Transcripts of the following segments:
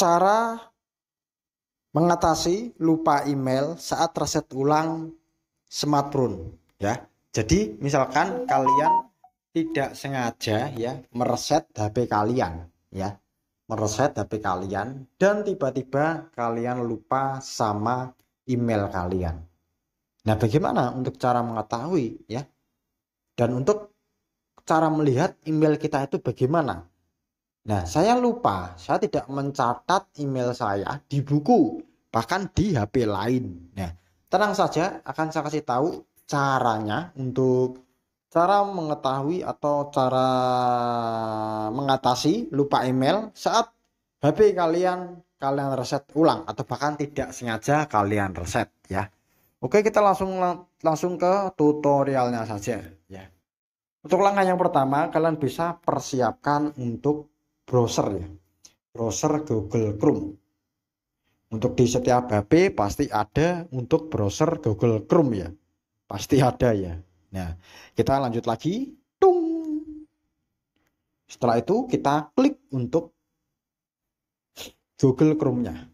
cara mengatasi lupa email saat reset ulang smartphone ya. Jadi misalkan kalian tidak sengaja ya mereset HP kalian ya, mereset HP kalian dan tiba-tiba kalian lupa sama email kalian. Nah, bagaimana untuk cara mengetahui ya? Dan untuk cara melihat email kita itu bagaimana? Nah, saya lupa, saya tidak mencatat email saya di buku, bahkan di HP lain. Nah, tenang saja, akan saya kasih tahu caranya untuk cara mengetahui atau cara mengatasi lupa email saat HP kalian kalian reset ulang atau bahkan tidak sengaja kalian reset ya. Oke, kita langsung langsung ke tutorialnya saja ya. Untuk langkah yang pertama, kalian bisa persiapkan untuk browser ya browser Google Chrome untuk di setiap HP pasti ada untuk browser Google Chrome ya pasti ada ya nah kita lanjut lagi tung setelah itu kita klik untuk Google Chrome-nya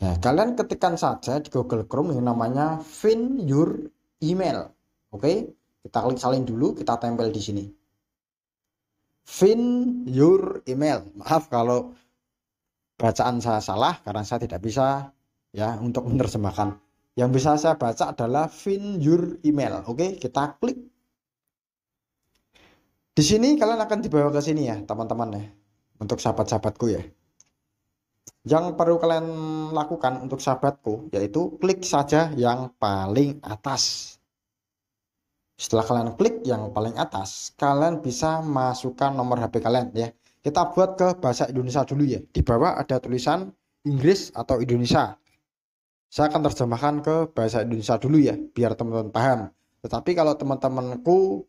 nah kalian ketikkan saja di Google Chrome yang namanya find your email oke kita klik salin dulu kita tempel di sini fin your email. Maaf kalau bacaan saya salah karena saya tidak bisa ya untuk menerjemahkan. Yang bisa saya baca adalah fin your email. Oke, kita klik. Di sini kalian akan dibawa ke sini ya, teman-teman ya. Untuk sahabat-sahabatku ya. Yang perlu kalian lakukan untuk sahabatku yaitu klik saja yang paling atas. Setelah kalian klik yang paling atas, kalian bisa masukkan nomor HP kalian ya. Kita buat ke bahasa Indonesia dulu ya. Di bawah ada tulisan Inggris atau Indonesia. Saya akan terjemahkan ke bahasa Indonesia dulu ya, biar teman-teman paham. Tetapi kalau teman-temanku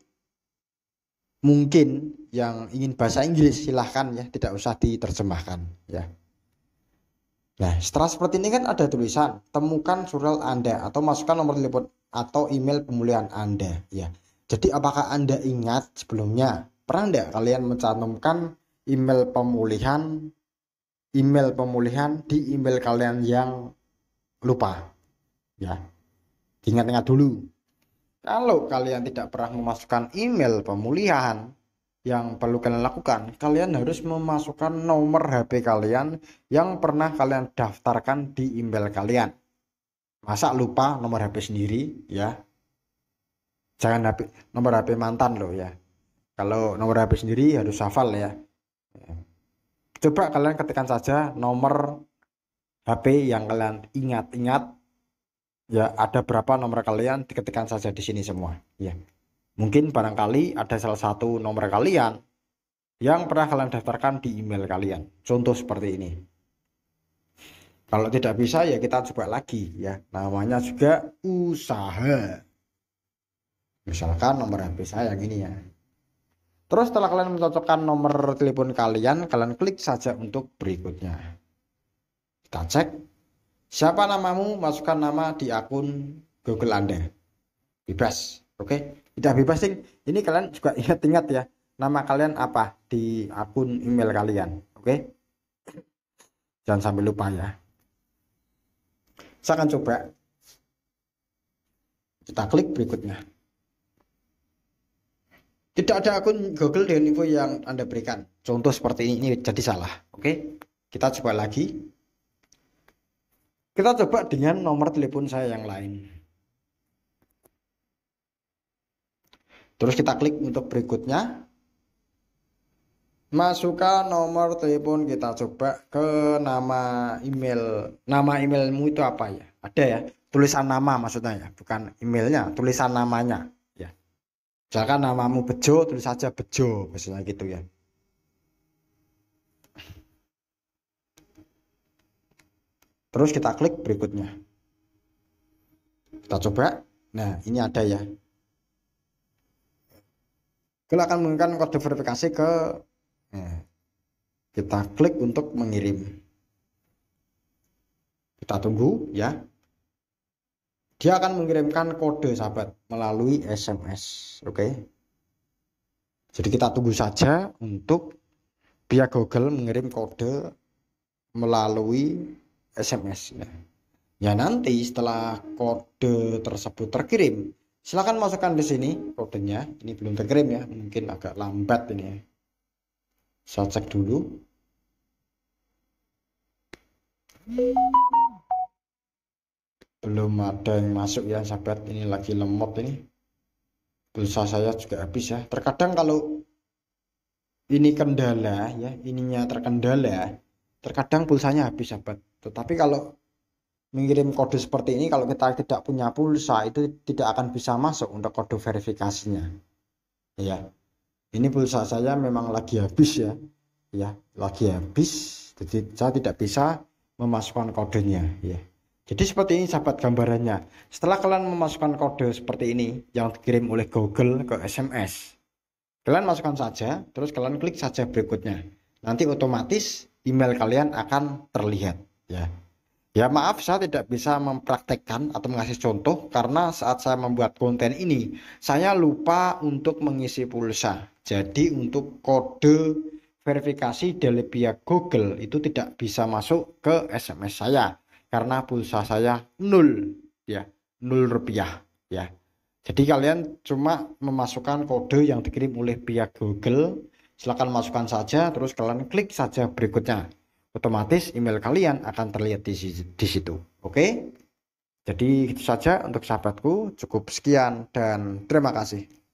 mungkin yang ingin bahasa Inggris silahkan ya, tidak usah diterjemahkan ya. Nah, setelah seperti ini kan ada tulisan, temukan surel Anda atau masukkan nomor telepon atau email pemulihan Anda ya. Jadi apakah Anda ingat sebelumnya pernah tidak kalian mencantumkan email pemulihan email pemulihan di email kalian yang lupa ya ingat ingat dulu kalau kalian tidak pernah memasukkan email pemulihan yang perlu kalian lakukan kalian harus memasukkan nomor HP kalian yang pernah kalian daftarkan di email kalian masa lupa nomor HP sendiri ya jangan HP nomor HP mantan loh ya kalau nomor HP sendiri harus hafal ya coba kalian ketikkan saja nomor HP yang kalian ingat-ingat ya ada berapa nomor kalian diketikkan saja di sini semua ya mungkin barangkali ada salah satu nomor kalian yang pernah kalian daftarkan di email kalian contoh seperti ini kalau tidak bisa ya kita coba lagi ya. Namanya juga usaha. Misalkan nomor HP saya yang ini ya. Terus setelah kalian mencocokkan nomor telepon kalian, kalian klik saja untuk berikutnya. Kita cek. Siapa namamu, masukkan nama di akun Google Anda. Bebas, oke? Okay? Tidak bebas sih. Ini kalian juga ingat-ingat ya, nama kalian apa di akun email kalian, oke? Okay? Jangan sampai lupa ya. Saya akan coba. Kita klik berikutnya. Tidak ada akun Google dengan info yang Anda berikan. Contoh seperti ini, ini jadi salah. Oke, kita coba lagi. Kita coba dengan nomor telepon saya yang lain. Terus kita klik untuk berikutnya masukkan nomor telepon kita coba ke nama email nama emailmu itu apa ya ada ya tulisan nama maksudnya ya bukan emailnya tulisan namanya ya misalkan namamu Bejo tulis saja Bejo maksudnya gitu ya terus kita klik berikutnya kita coba nah ini ada ya kita akan menggunakan kode verifikasi ke Nah, kita klik untuk mengirim. Kita tunggu ya. Dia akan mengirimkan kode sahabat melalui SMS, oke? Okay? Jadi kita tunggu saja untuk via Google mengirim kode melalui SMS. Nah, ya. nanti setelah kode tersebut terkirim, silahkan masukkan di sini kodenya. Ini belum terkirim ya, mungkin agak lambat ini ya. Saya cek dulu. Belum ada yang masuk ya sahabat. Ini lagi lemot ini. Pulsa saya juga habis ya. Terkadang kalau ini kendala ya, ininya terkendala, terkadang pulsanya habis sahabat. Tetapi kalau mengirim kode seperti ini kalau kita tidak punya pulsa itu tidak akan bisa masuk untuk kode verifikasinya ya ini pulsa saya memang lagi habis ya ya lagi habis jadi saya tidak bisa memasukkan kodenya ya jadi seperti ini sahabat gambarannya setelah kalian memasukkan kode seperti ini yang dikirim oleh Google ke SMS kalian masukkan saja terus kalian klik saja berikutnya nanti otomatis email kalian akan terlihat ya Ya maaf saya tidak bisa mempraktekkan atau mengasih contoh karena saat saya membuat konten ini saya lupa untuk mengisi pulsa. Jadi untuk kode verifikasi dari pihak Google itu tidak bisa masuk ke SMS saya karena pulsa saya nol ya nol rupiah ya. Jadi kalian cuma memasukkan kode yang dikirim oleh pihak Google. Silahkan masukkan saja, terus kalian klik saja berikutnya otomatis email kalian akan terlihat di, di situ. Oke, jadi itu saja untuk sahabatku. Cukup sekian, dan terima kasih.